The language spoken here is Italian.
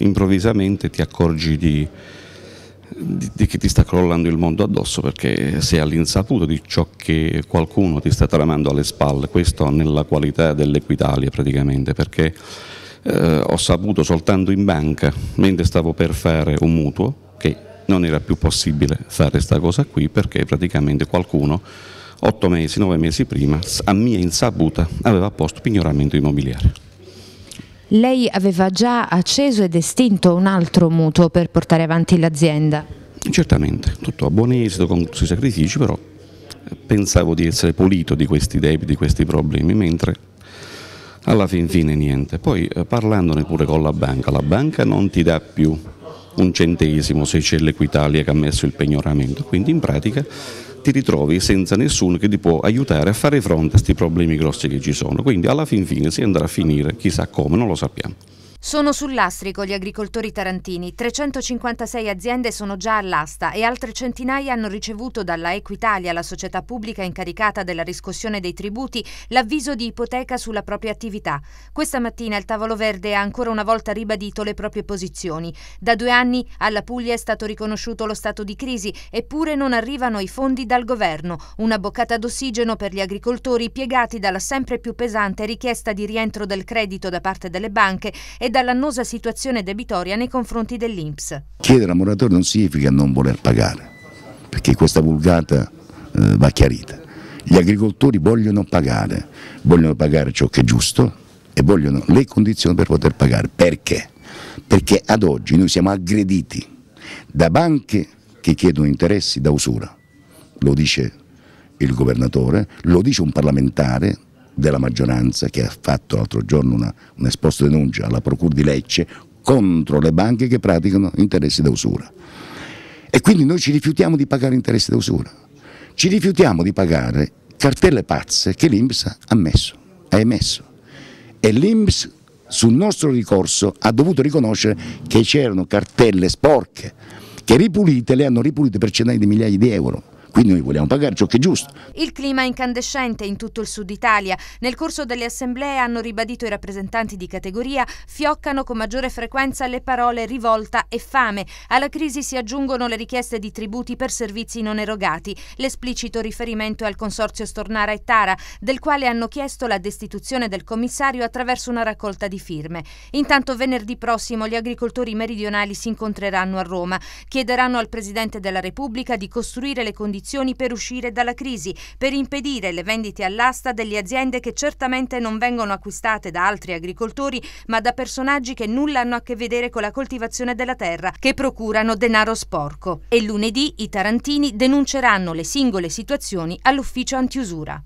improvvisamente ti accorgi di, di, di, che ti sta crollando il mondo addosso perché sei all'insaputo di ciò che qualcuno ti sta tramando alle spalle, questo nella qualità dell'Equitalia praticamente perché eh, ho saputo soltanto in banca mentre stavo per fare un mutuo che non era più possibile fare questa cosa qui perché praticamente qualcuno otto mesi, nove mesi prima, a mia insaputa, aveva posto pignoramento immobiliare lei aveva già acceso ed estinto un altro mutuo per portare avanti l'azienda? Certamente, tutto a buon esito, con sui sacrifici, però pensavo di essere pulito di questi debiti, di questi problemi, mentre alla fin fine niente. Poi eh, parlandone pure con la banca, la banca non ti dà più un centesimo se c'è l'Equitalia che ha messo il pegnoramento, quindi in pratica ti ritrovi senza nessuno che ti può aiutare a fare fronte a questi problemi grossi che ci sono. Quindi alla fin fine si andrà a finire, chissà come, non lo sappiamo. Sono sull'astrico gli agricoltori tarantini, 356 aziende sono già all'asta e altre centinaia hanno ricevuto dalla Equitalia, la società pubblica incaricata della riscossione dei tributi, l'avviso di ipoteca sulla propria attività. Questa mattina il tavolo verde ha ancora una volta ribadito le proprie posizioni. Da due anni alla Puglia è stato riconosciuto lo stato di crisi, eppure non arrivano i fondi dal governo, una boccata d'ossigeno per gli agricoltori piegati dalla sempre più pesante richiesta di rientro del credito da parte delle banche e dall'annosa situazione debitoria nei confronti dell'Inps. Chiedere la moratoria non significa non voler pagare, perché questa vulgata eh, va chiarita. Gli agricoltori vogliono pagare, vogliono pagare ciò che è giusto e vogliono le condizioni per poter pagare. Perché? Perché ad oggi noi siamo aggrediti da banche che chiedono interessi da usura, lo dice il governatore, lo dice un parlamentare, della maggioranza che ha fatto l'altro giorno una, un esposto denuncia alla Procura di Lecce contro le banche che praticano interessi da usura. E quindi noi ci rifiutiamo di pagare interessi da usura, ci rifiutiamo di pagare cartelle pazze che l'Inps ha, messo, ha emesso. E l'Inps sul nostro ricorso ha dovuto riconoscere che c'erano cartelle sporche, che ripulite le hanno ripulite per centinaia di migliaia di euro quindi noi vogliamo pagare ciò che è giusto. Il clima è incandescente in tutto il sud Italia. Nel corso delle assemblee hanno ribadito i rappresentanti di categoria, fioccano con maggiore frequenza le parole rivolta e fame. Alla crisi si aggiungono le richieste di tributi per servizi non erogati, l'esplicito riferimento è al consorzio Stornara e Tara, del quale hanno chiesto la destituzione del commissario attraverso una raccolta di firme. Intanto venerdì prossimo gli agricoltori meridionali si incontreranno a Roma, chiederanno al Presidente della Repubblica di costruire le condizioni condizioni per uscire dalla crisi, per impedire le vendite all'asta delle aziende che certamente non vengono acquistate da altri agricoltori, ma da personaggi che nulla hanno a che vedere con la coltivazione della terra, che procurano denaro sporco. E lunedì i tarantini denunceranno le singole situazioni all'ufficio antiusura.